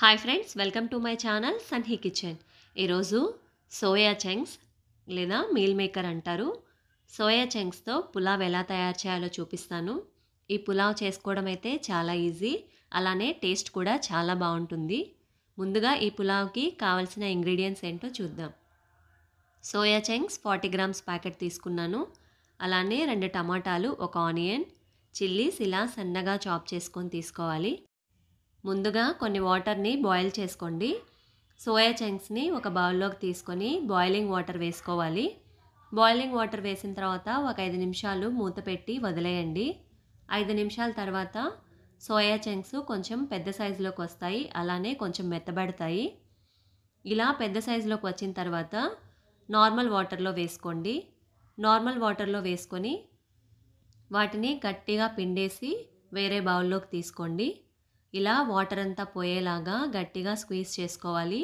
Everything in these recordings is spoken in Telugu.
hi friends welcome to my channel సన్హీ కిచెన్ ఈరోజు సోయా చెంగ్స్ లేదా మీల్ మేకర్ అంటారు సోయా చెంగ్స్తో పులావ్ ఎలా తయారు చేయాలో చూపిస్తాను ఈ పులావ్ చేసుకోవడం అయితే చాలా ఈజీ అలానే టేస్ట్ కూడా చాలా బాగుంటుంది ముందుగా ఈ పులావ్కి కావలసిన ఇంగ్రీడియంట్స్ ఏంటో చూద్దాం soya chunks forty grams packet తీసుకున్నాను అలానే రెండు టమాటాలు ఒక ఆనియన్ చిల్లీస్ ఇలా సన్నగా చాప్ చేసుకొని తీసుకోవాలి ముందుగా కొన్ని వాటర్ని బాయిల్ చేసుకోండి సోయా చంక్స్ని ఒక బౌల్లోకి తీసుకొని బాయిలింగ్ వాటర్ వేసుకోవాలి బాయిలింగ్ వాటర్ వేసిన తర్వాత ఒక ఐదు నిమిషాలు మూత పెట్టి వదిలేయండి ఐదు నిమిషాల తర్వాత సోయా చంక్స్ కొంచెం పెద్ద సైజులోకి వస్తాయి అలానే కొంచెం మెత్తబడతాయి ఇలా పెద్ద సైజులోకి వచ్చిన తర్వాత నార్మల్ వాటర్లో వేసుకోండి నార్మల్ వాటర్లో వేసుకొని వాటిని గట్టిగా పిండేసి వేరే బౌల్లోకి తీసుకోండి ఇలా వాటర్ అంతా పోయేలాగా గట్టిగా స్క్వీజ్ చేసుకోవాలి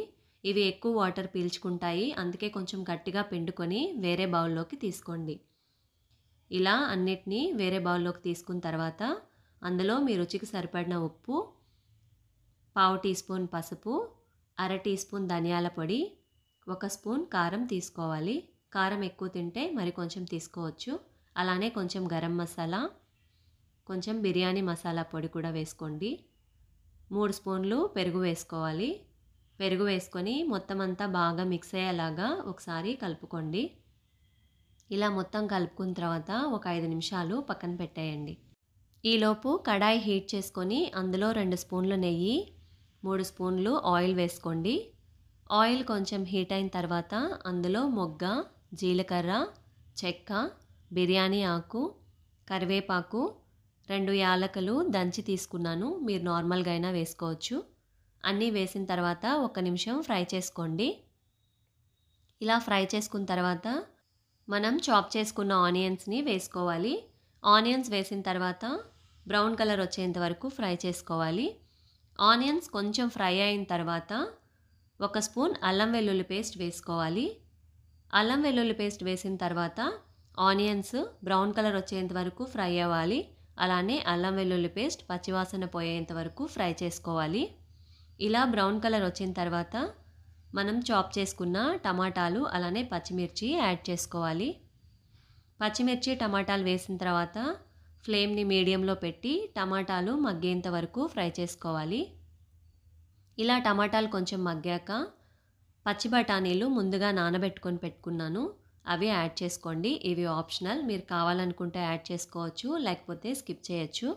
ఇవి ఎక్కువ వాటర్ పీల్చుకుంటాయి అందుకే కొంచెం గట్టిగా పిండుకొని వేరే బౌల్లోకి తీసుకోండి ఇలా అన్నిటినీ వేరే బౌల్లోకి తీసుకున్న తర్వాత అందులో మీ రుచికి సరిపడిన ఉప్పు పావు టీ స్పూన్ పసుపు అర టీ స్పూన్ ధనియాల పొడి ఒక స్పూన్ కారం తీసుకోవాలి కారం ఎక్కువ తింటే మరి కొంచెం తీసుకోవచ్చు అలానే కొంచెం గరం మసాలా కొంచెం బిర్యానీ మసాలా పొడి కూడా వేసుకోండి మూడు స్పూన్లు పెరుగు వేసుకోవాలి పెరుగు వేసుకొని మొత్తం అంతా బాగా మిక్స్ అయ్యేలాగా ఒకసారి కలుపుకోండి ఇలా మొత్తం కలుపుకున్న తర్వాత ఒక ఐదు నిమిషాలు పక్కన పెట్టేయండి ఈలోపు కడాయి హీట్ చేసుకొని అందులో రెండు స్పూన్లు నెయ్యి మూడు స్పూన్లు ఆయిల్ వేసుకోండి ఆయిల్ కొంచెం హీట్ అయిన తర్వాత అందులో మొగ్గ జీలకర్ర చెక్క బిర్యానీ ఆకు కరివేపాకు రెండు యాలకలు దంచి తీసుకున్నాను మీరు నార్మల్గా అయినా వేసుకోవచ్చు అన్నీ వేసిన తర్వాత ఒక నిమిషం ఫ్రై చేసుకోండి ఇలా ఫ్రై చేసుకున్న తర్వాత మనం చాప్ చేసుకున్న ఆనియన్స్ని వేసుకోవాలి ఆనియన్స్ వేసిన తర్వాత బ్రౌన్ కలర్ వచ్చేంత వరకు ఫ్రై చేసుకోవాలి ఆనియన్స్ కొంచెం ఫ్రై అయిన తర్వాత ఒక స్పూన్ అల్లం వెల్లుల్లి పేస్ట్ వేసుకోవాలి అల్లం వెల్లుల్లి పేస్ట్ వేసిన తర్వాత ఆనియన్స్ బ్రౌన్ కలర్ వచ్చేంత వరకు ఫ్రై అవ్వాలి అలానే అల్లం వెల్లుల్లి పేస్ట్ పచ్చివాసన పోయేంత వరకు ఫ్రై చేసుకోవాలి ఇలా బ్రౌన్ కలర్ వచ్చిన తర్వాత మనం చాప్ చేసుకున్న టమాటాలు అలానే పచ్చిమిర్చి యాడ్ చేసుకోవాలి పచ్చిమిర్చి టమాటాలు వేసిన తర్వాత ఫ్లేమ్ని మీడియంలో పెట్టి టమాటాలు మగ్గేంత వరకు ఫ్రై చేసుకోవాలి ఇలా టమాటాలు కొంచెం మగ్గాక పచ్చి బఠానీలు ముందుగా నానబెట్టుకొని పెట్టుకున్నాను అవి యాడ్ చేసుకోండి ఇవి ఆప్షనల్ మీరు కావాలనుకుంటే యాడ్ చేసుకోవచ్చు లేకపోతే స్కిప్ చేయొచ్చు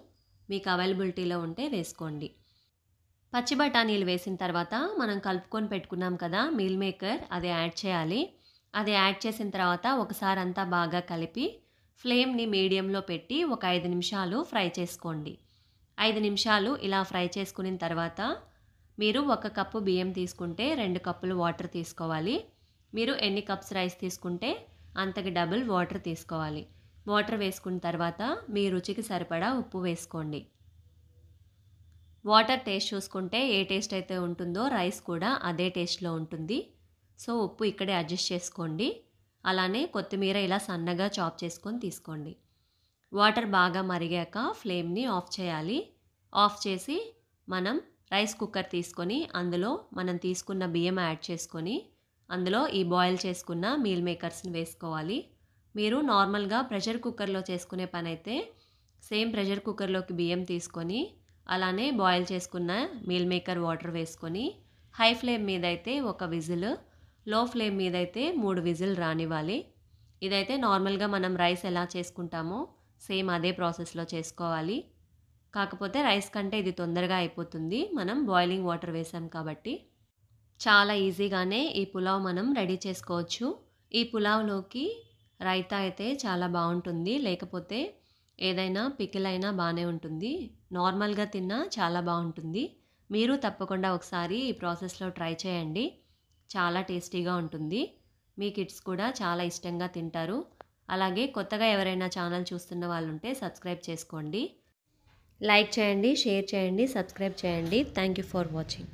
మీకు అవైలబిలిటీలో ఉంటే వేసుకోండి పచ్చి బఠానీలు వేసిన తర్వాత మనం కలుపుకొని పెట్టుకున్నాం కదా మీల్ మేకర్ అది యాడ్ చేయాలి అది యాడ్ చేసిన తర్వాత ఒకసారి అంతా బాగా కలిపి ఫ్లేమ్ని మీడియంలో పెట్టి ఒక ఐదు నిమిషాలు ఫ్రై చేసుకోండి ఐదు నిమిషాలు ఇలా ఫ్రై చేసుకున్న తర్వాత మీరు ఒక కప్పు బియ్యం తీసుకుంటే రెండు కప్పులు వాటర్ తీసుకోవాలి మీరు ఎన్ని కప్స్ రైస్ తీసుకుంటే అంతకి డబుల్ వాటర్ తీసుకోవాలి వాటర్ వేసుకున్న తర్వాత మీ రుచికి సరిపడా ఉప్పు వేసుకోండి వాటర్ టేస్ట్ చూసుకుంటే ఏ టేస్ట్ అయితే ఉంటుందో రైస్ కూడా అదే టేస్ట్లో ఉంటుంది సో ఉప్పు ఇక్కడే అడ్జస్ట్ చేసుకోండి అలానే కొత్తిమీర ఇలా సన్నగా చాప్ చేసుకొని తీసుకోండి వాటర్ బాగా మరిగాక ఫ్లేమ్ని ఆఫ్ చేయాలి ఆఫ్ చేసి మనం రైస్ కుక్కర్ తీసుకొని అందులో మనం తీసుకున్న బియ్యం యాడ్ చేసుకొని అందులో ఈ బాయిల్ చేసుకున్న మీల్ మేకర్స్ని వేసుకోవాలి మీరు నార్మల్గా ప్రెషర్ కుక్కర్లో చేసుకునే పని అయితే సేమ్ ప్రెషర్ కుక్కర్లోకి బియ్యం తీసుకొని అలానే బాయిల్ చేసుకున్న మీల్ మేకర్ వాటర్ వేసుకొని హై ఫ్లేమ్ మీద అయితే ఒక విజిల్ లో ఫ్లేమ్ మీద అయితే మూడు విజిల్ రానివ్వాలి ఇదైతే నార్మల్గా మనం రైస్ ఎలా చేసుకుంటామో సేమ్ అదే ప్రాసెస్లో చేసుకోవాలి కాకపోతే రైస్ కంటే ఇది తొందరగా అయిపోతుంది మనం బాయిలింగ్ వాటర్ వేసాం కాబట్టి చాలా ఈజీగానే ఈ పులావ్ మనం రెడీ చేసుకోవచ్చు ఈ పులావ్లోకి రైతా అయితే చాలా బాగుంటుంది లేకపోతే ఏదైనా పికిలైనా బాగానే ఉంటుంది నార్మల్గా తిన్నా చాలా బాగుంటుంది మీరు తప్పకుండా ఒకసారి ఈ ప్రాసెస్లో ట్రై చేయండి చాలా టేస్టీగా ఉంటుంది మీ కిడ్స్ కూడా చాలా ఇష్టంగా తింటారు అలాగే కొత్తగా ఎవరైనా ఛానల్ చూస్తున్న వాళ్ళు ఉంటే సబ్స్క్రైబ్ చేసుకోండి లైక్ చేయండి షేర్ చేయండి సబ్స్క్రైబ్ చేయండి థ్యాంక్ యూ ఫర్ వాచింగ్